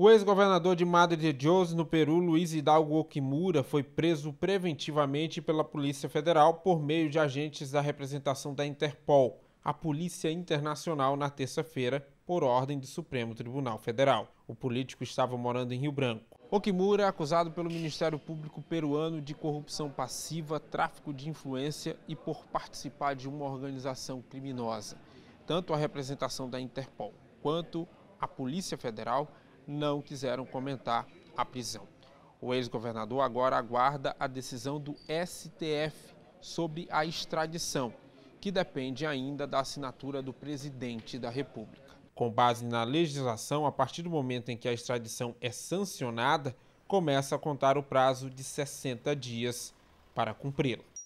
O ex-governador de Madre de Dios, no Peru, Luiz Hidalgo Okimura, foi preso preventivamente pela Polícia Federal por meio de agentes da representação da Interpol, a Polícia Internacional, na terça-feira, por ordem do Supremo Tribunal Federal. O político estava morando em Rio Branco. Okimura é acusado pelo Ministério Público peruano de corrupção passiva, tráfico de influência e por participar de uma organização criminosa. Tanto a representação da Interpol quanto a Polícia Federal não quiseram comentar a prisão. O ex-governador agora aguarda a decisão do STF sobre a extradição, que depende ainda da assinatura do presidente da República. Com base na legislação, a partir do momento em que a extradição é sancionada, começa a contar o prazo de 60 dias para cumpri-la.